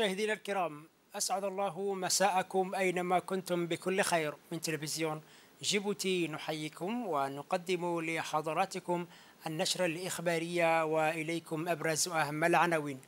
مشاهدينا الكرام أسعد الله مساءكم أينما كنتم بكل خير من تلفزيون جيبوتي نحييكم ونقدم لحضراتكم النشرة الإخبارية وإليكم أبرز وأهم العناوين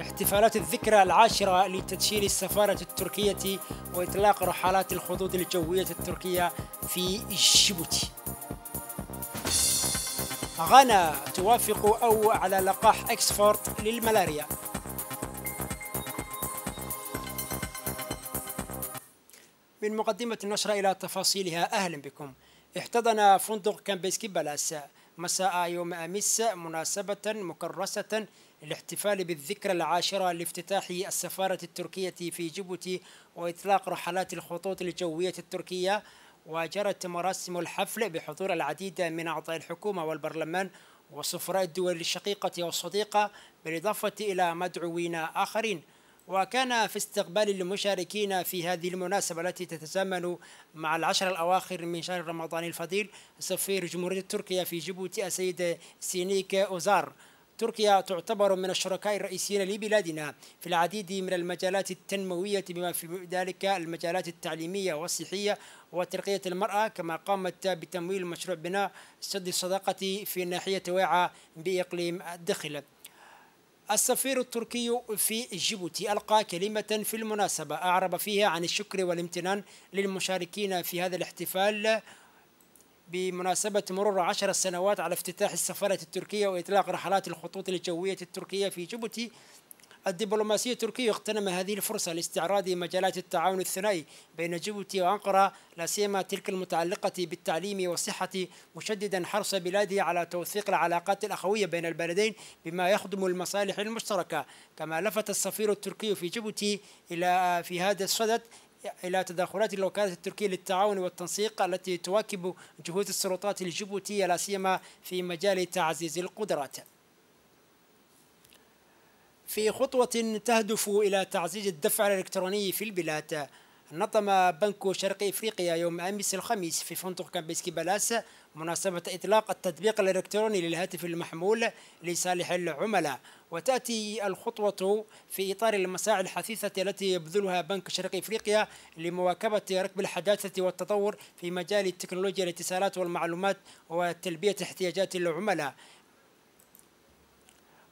احتفالات الذكرى العاشرة لتدشين السفارة التركية وإطلاق رحلات الخطوط الجوية التركية في جيبوتي غانا توافق أو على لقاح أكسفورد للملاريا من مقدمة النشرة إلى تفاصيلها أهلا بكم احتضن فندق كامبيسكي بلاس مساء يوم أمس مناسبة مكرسة للاحتفال بالذكرى العاشرة لافتتاح السفارة التركية في جيبوتي وإطلاق رحلات الخطوط الجوية التركية وجرت مراسم الحفل بحضور العديد من أعضاء الحكومة والبرلمان وسفراء الدول الشقيقة والصديقة بالإضافة إلى مدعوين آخرين وكان في استقبال المشاركين في هذه المناسبة التي تتزامن مع العشر الأواخر من شهر رمضان الفضيل سفير جمهورية تركيا في جيبوتي السيد سينيك أوزار تركيا تعتبر من الشركاء الرئيسيين لبلادنا في العديد من المجالات التنموية بما في ذلك المجالات التعليمية والصحية وترقية المرأة كما قامت بتمويل مشروع بناء سد الصداقة في ناحية واعة بإقليم الدخل السفير التركي في جيبوتي ألقى كلمة في المناسبة أعرب فيها عن الشكر والامتنان للمشاركين في هذا الاحتفال بمناسبة مرور عشر سنوات على افتتاح السفارة التركية وإطلاق رحلات الخطوط الجوية التركية في جيبوتي الدبلوماسية التركية اغتنم هذه الفرصة لاستعراض مجالات التعاون الثنائي بين جيبوتي وأنقرة لا سيما تلك المتعلقة بالتعليم والصحة مشددا حرص بلاده على توثيق العلاقات الأخوية بين البلدين بما يخدم المصالح المشتركة كما لفت السفير التركي في جيبوتي إلى في هذا الصدد إلى تدخلات الوكالة التركية للتعاون والتنسيق التي تواكب جهود السلطات الجيبوتية لا سيما في مجال تعزيز القدرات في خطوة تهدف إلى تعزيز الدفع الإلكتروني في البلاد نظم بنك شرق افريقيا يوم امس الخميس في فندق كامبيسكي بالاس مناسبة إطلاق التطبيق الإلكتروني للهاتف المحمول لصالح العملاء وتأتي الخطوة في إطار المساعي الحثيثة التي يبذلها بنك شرق إفريقيا لمواكبة ركب الحداثة والتطور في مجال التكنولوجيا الاتصالات والمعلومات وتلبية احتياجات العملاء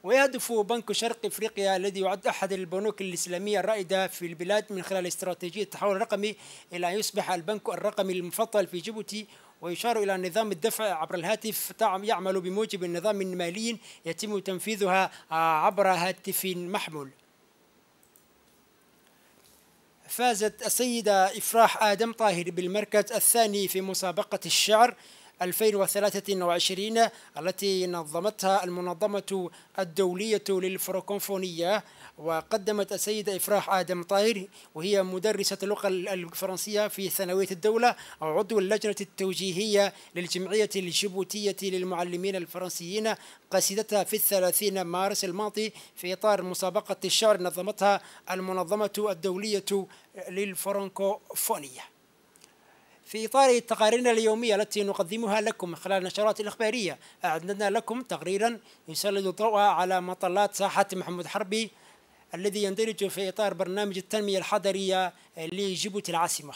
ويهدف بنك شرق افريقيا الذي يعد احد البنوك الاسلاميه الرائده في البلاد من خلال استراتيجيه التحول الرقمي الى ان يصبح البنك الرقمي المفضل في جيبوتي ويشار إلى نظام الدفع عبر الهاتف يعمل بموجب نظام مالي يتم تنفيذها عبر هاتف محمول فازت السيدة إفراح آدم طاهر بالمركز الثاني في مسابقة الشعر 2023 التي نظمتها المنظمة الدولية للفرنكوفونية وقدمت السيدة إفراح آدم طاهر وهي مدرسة اللغة الفرنسية في ثانوية الدولة وعضو اللجنة التوجيهية للجمعية الجيبوتية للمعلمين الفرنسيين قصيدتها في الثلاثين مارس الماضي في إطار مسابقة الشعر نظمتها المنظمة الدولية للفرنكوفونية في إطار تقاريرنا اليومية التي نقدمها لكم خلال النشرات الإخبارية أعددنا لكم تقريرا يسلط الضوء على مطلات ساحة محمود حربي الذي يندرج في إطار برنامج التنمية الحضرية لجيبوتي العاصمة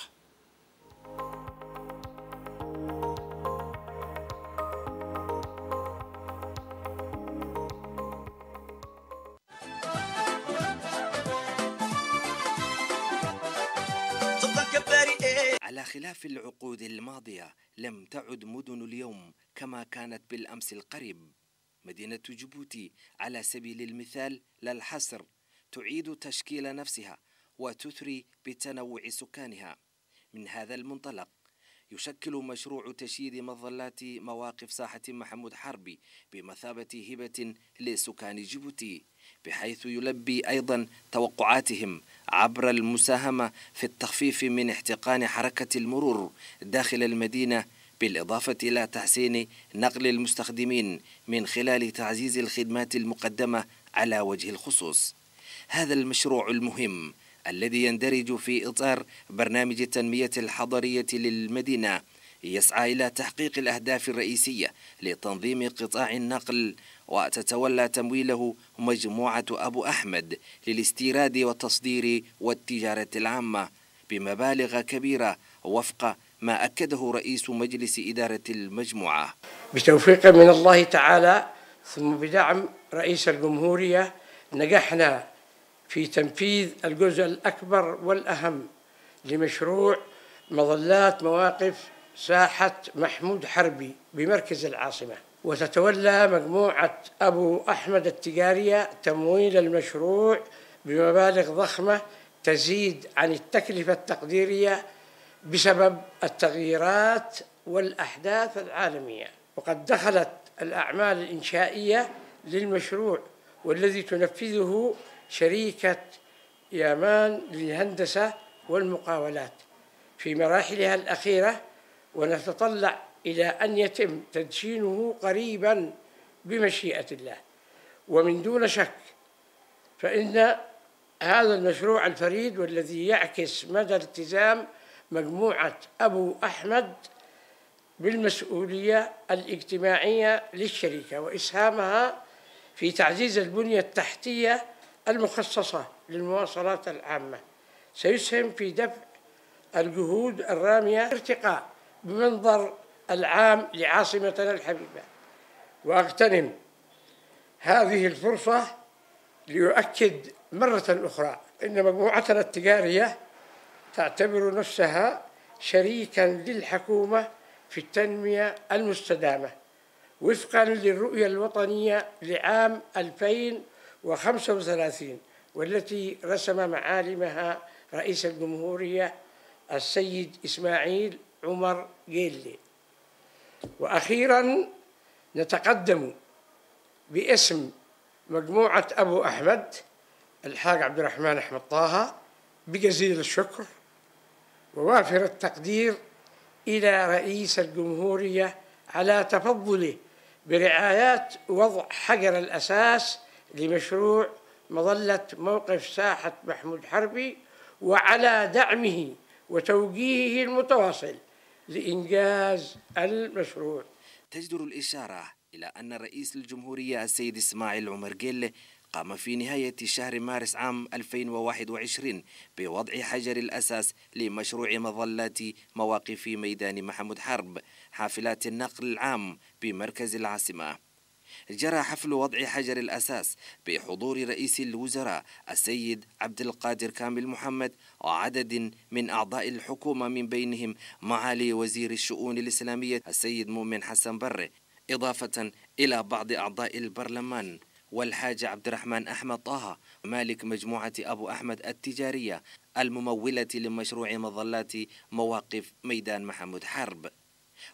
بخلاف العقود الماضية لم تعد مدن اليوم كما كانت بالأمس القريب مدينة جيبوتي على سبيل المثال لا الحصر تعيد تشكيل نفسها وتثري بتنوع سكانها من هذا المنطلق يشكل مشروع تشييد مظلات مواقف ساحة محمود حربي بمثابة هبة لسكان جيبوتي بحيث يلبي أيضا توقعاتهم عبر المساهمة في التخفيف من احتقان حركة المرور داخل المدينة بالإضافة إلى تحسين نقل المستخدمين من خلال تعزيز الخدمات المقدمة على وجه الخصوص هذا المشروع المهم الذي يندرج في إطار برنامج التنمية الحضرية للمدينة يسعى إلى تحقيق الأهداف الرئيسية لتنظيم قطاع النقل وتتولى تمويله مجموعة أبو أحمد للاستيراد والتصدير والتجارة العامة بمبالغ كبيرة وفق ما أكده رئيس مجلس إدارة المجموعة بتوفيق من الله تعالى ثم بدعم رئيس الجمهورية نجحنا في تنفيذ الجزء الأكبر والأهم لمشروع مظلات مواقف ساحة محمود حربي بمركز العاصمة وتتولى مجموعة أبو أحمد التجارية تمويل المشروع بمبالغ ضخمة تزيد عن التكلفة التقديرية بسبب التغييرات والأحداث العالمية وقد دخلت الأعمال الإنشائية للمشروع والذي تنفذه شريكة يامان للهندسة والمقاولات في مراحلها الأخيرة ونتطلع إلى أن يتم تدشينه قريبا بمشيئة الله ومن دون شك فإن هذا المشروع الفريد والذي يعكس مدى التزام مجموعة أبو أحمد بالمسؤولية الاجتماعية للشركة وإسهامها في تعزيز البنية التحتية المخصصة للمواصلات العامة سيسهم في دفع الجهود الرامية ارتقاء بمنظر العام لعاصمتنا الحبيبة وأغتنم هذه الفرصة ليؤكد مرة أخرى أن مجموعتنا التجارية تعتبر نفسها شريكا للحكومة في التنمية المستدامة وفقا للرؤية الوطنية لعام 2000 وخمسة وثلاثين والتي رسم معالمها رئيس الجمهورية السيد إسماعيل عمر جيلي وأخيرا نتقدم باسم مجموعة أبو أحمد الحاج عبد الرحمن أحمد طه بجزيل الشكر ووافر التقدير إلى رئيس الجمهورية على تفضله برعايات وضع حجر الأساس لمشروع مظلة موقف ساحة محمود حربي وعلى دعمه وتوجيهه المتواصل لإنجاز المشروع تجدر الإشارة إلى أن رئيس الجمهورية السيد إسماعيل عمر جيل قام في نهاية شهر مارس عام 2021 بوضع حجر الأساس لمشروع مظلة مواقف ميدان محمود حرب حافلات النقل العام بمركز العاصمة جرى حفل وضع حجر الأساس بحضور رئيس الوزراء السيد عبد القادر كامل محمد وعدد من أعضاء الحكومة من بينهم معالي وزير الشؤون الإسلامية السيد مؤمن حسن بره إضافة إلى بعض أعضاء البرلمان والحاج عبد الرحمن أحمد طه مالك مجموعة أبو أحمد التجارية الممولة لمشروع مظلات مواقف ميدان محمود حرب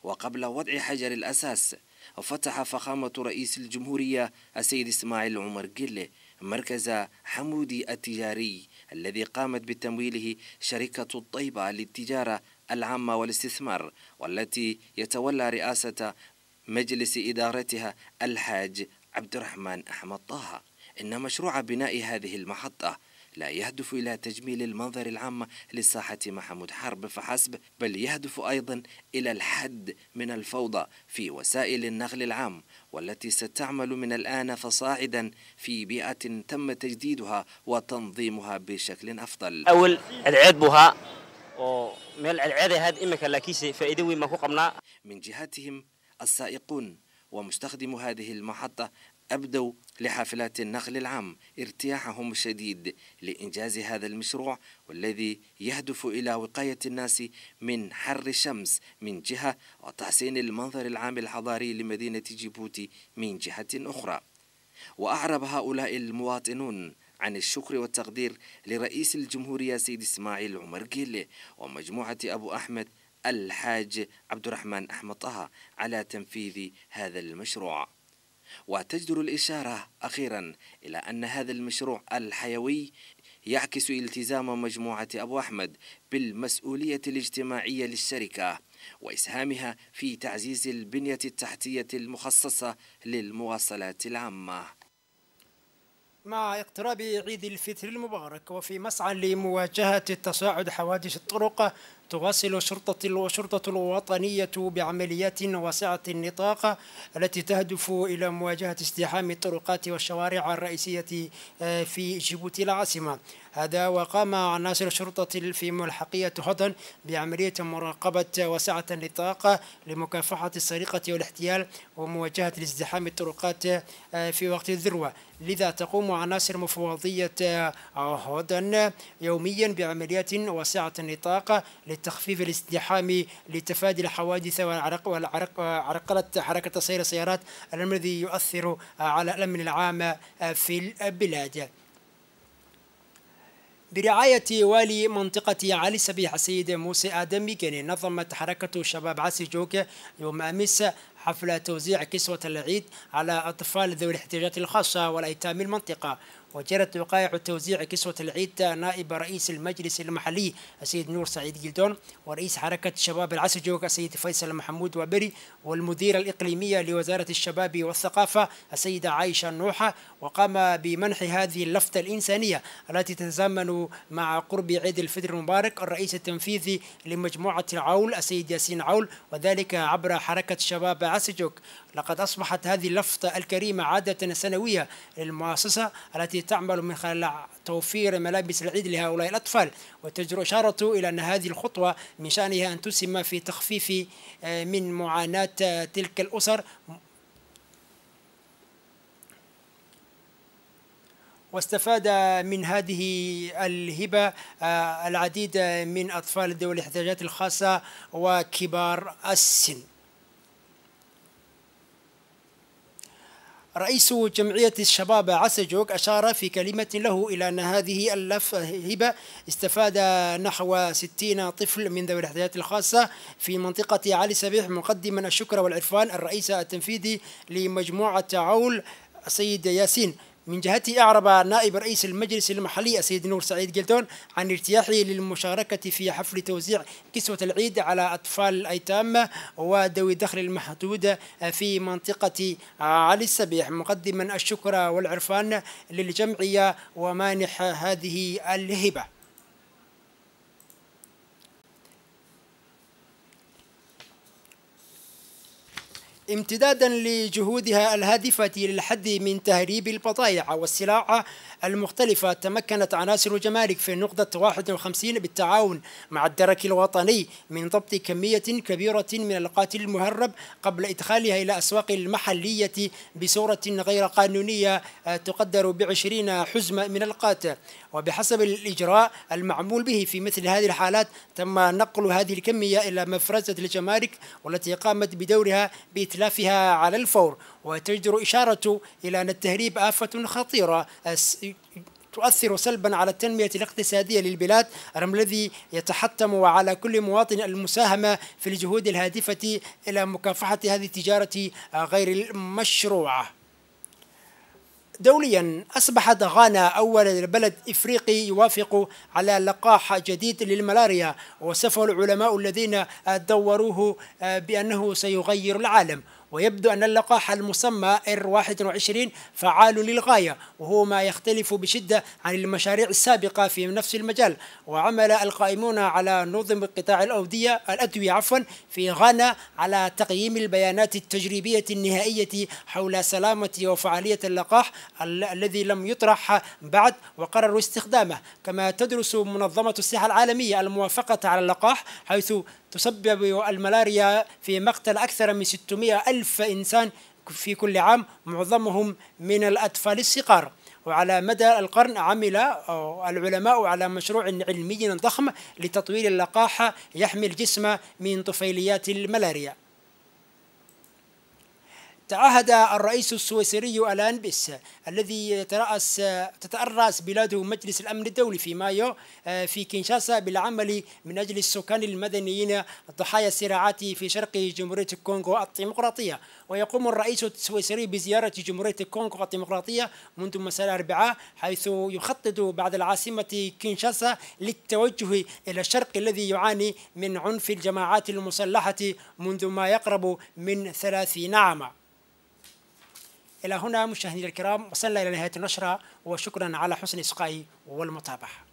وقبل وضع حجر الأساس وفتح فخامة رئيس الجمهورية السيد إسماعيل عمر قلة مركز حمودي التجاري الذي قامت بتمويله شركة الطيبة للتجارة العامة والاستثمار والتي يتولى رئاسة مجلس إدارتها الحاج عبد الرحمن أحمد طه إن مشروع بناء هذه المحطة لا يهدف إلى تجميل المنظر العام للساحة محمود حرب فحسب بل يهدف أيضا إلى الحد من الفوضى في وسائل النقل العام والتي ستعمل من الآن فصاعدا في بيئة تم تجديدها وتنظيمها بشكل أفضل أول العذبها من العذب هذه إما كلاكيسي فإذوي ما قمنا من جهتهم السائقون ومستخدم هذه المحطة أبدوا لحافلات النقل العام ارتياحهم الشديد لإنجاز هذا المشروع والذي يهدف إلى وقاية الناس من حر الشمس من جهة وتحسين المنظر العام الحضاري لمدينة جيبوتي من جهة أخرى وأعرب هؤلاء المواطنون عن الشكر والتقدير لرئيس الجمهورية سيد إسماعيل عمر جيلي ومجموعة أبو أحمد الحاج عبد الرحمن أحمد طه على تنفيذ هذا المشروع وتجدر الإشارة أخيرا إلى أن هذا المشروع الحيوي يعكس التزام مجموعة أبو أحمد بالمسؤولية الاجتماعية للشركة وإسهامها في تعزيز البنية التحتية المخصصة للمواصلات العامة مع اقتراب عيد الفطر المبارك وفي مسعى لمواجهة تصاعد حوادث الطرق تواصل شرطة وشرطة الوطنية بعمليات واسعة النطاق التي تهدف إلى مواجهة ازدحام الطرقات والشوارع الرئيسية آه، في جيبوتي العاصمة هذا وقام عناصر الشرطة في ملحقية هضن بعملية مراقبة واسعة النطاق لمكافحة السرقة والاحتيال ومواجهة الازدحام الطرقات آه، في وقت الذروة لذا تقوم عناصر مفوضية هودن يوميا بعمليات واسعة النطاق للتخفيف الازدحام لتفادي الحوادث والعرق وعرقلة حركة سير السيارات الذي يؤثر على الأمن العام في البلاد برعاية والي منطقة علي سبيح السيد موسى آدمي كان نظمت حركة شباب جوك يوم أمس حفل توزيع كسوة العيد على أطفال ذوي الاحتياجات الخاصة والأيتام المنطقة وجرت وقائع توزيع كسوة العيد نائب رئيس المجلس المحلي السيد نور سعيد جلدون ورئيس حركة شباب العسجوك السيد فيصل محمود وبري والمديرة الإقليمية لوزارة الشباب والثقافة السيدة عائشة النوحة وقام بمنح هذه اللفتة الإنسانية التي تتزامن مع قرب عيد الفطر المبارك الرئيس التنفيذي لمجموعة العول السيد ياسين عول وذلك عبر حركة شباب عسجوك لقد أصبحت هذه اللفتة الكريمة عادة سنوية للمؤسسة التي تعمل من خلال توفير ملابس العيد لهؤلاء الأطفال وتجر إشارة إلى أن هذه الخطوة من شأنها أن تسهم في تخفيف آه، من معاناة آه، تلك الأسر واستفاد من هذه الهبة آه، العديد من أطفال ذوي الاحتياجات الخاصة وكبار السن رئيس جمعية الشباب عسجوك أشار في كلمة له إلى أن هذه الهبة استفاد نحو 60 طفل من ذوي الاحتياجات الخاصة في منطقة علي سبيح مقدما الشكر والعرفان الرئيس التنفيذي لمجموعة عول السيد ياسين من جهته أعرب نائب رئيس المجلس المحلي السيد نور سعيد جلدون عن ارتياحه للمشاركة في حفل توزيع كسوة العيد على أطفال الأيتام وذوي الدخل المحدود في منطقة علي السبيح مقدما الشكر والعرفان للجمعية ومانح هذه الهبة امتدادا لجهودها الهادفة للحد من تهريب البضائع والسلع المختلفة تمكنت عناصر الجمارك في نقطة 51 بالتعاون مع الدرك الوطني من ضبط كمية كبيرة من القاتل المهرب قبل إدخالها إلى أسواق المحلية بصورة غير قانونية آه، تقدر بعشرين حزمة من القاتل وبحسب الإجراء المعمول به في مثل هذه الحالات تم نقل هذه الكمية إلى مفرزة الجمارك والتي قامت بدورها بإتلافها على الفور وتجدر إشارة إلى أن التهريب آفة خطيرة تؤثر سلبا على التنمية الاقتصادية للبلاد الأمر الذي يتحتم على كل مواطن المساهمة في الجهود الهادفة إلى مكافحة هذه التجارة غير المشروعة دوليا أصبحت غانا أول بلد إفريقي يوافق على لقاح جديد للملاريا وصفه العلماء الذين دوروه آه، بأنه سيغير العالم ويبدو أن اللقاح المسمى R21 فعال للغاية وهو ما يختلف بشدة عن المشاريع السابقة في نفس المجال وعمل القائمون على نظم قطاع الأودية الأدوية عفوا في غانا على تقييم البيانات التجريبية النهائية حول سلامة وفعالية اللقاح ال الذي لم يطرح بعد وقرروا استخدامه كما تدرس منظمة الصحة العالمية الموافقة على اللقاح حيث تسبب الملاريا في مقتل أكثر من 600 ألف إنسان في كل عام معظمهم من الأطفال الصغار وعلى مدى القرن عمل العلماء على مشروع علمي ضخم لتطوير اللقاح يحمي الجسم من طفيليات الملاريا تعهد الرئيس السويسري الان بيس الذي يترأس تتأرس بلاده مجلس الأمن الدولي في مايو آه، في كينشاسا بالعمل من أجل السكان المدنيين ضحايا الصراعات في شرق جمهورية الكونغو الديمقراطية ويقوم الرئيس السويسري بزيارة جمهورية الكونغو الديمقراطية منذ مساء الأربعاء حيث يخطط بعد العاصمة كينشاسا للتوجه إلى الشرق الذي يعاني من عنف الجماعات المسلحة منذ ما يقرب من ثلاثين عاما إلى هنا مشاهدينا الكرام وصلنا إلى نهاية النشرة وشكرا على حسن إسقائي والمتابعة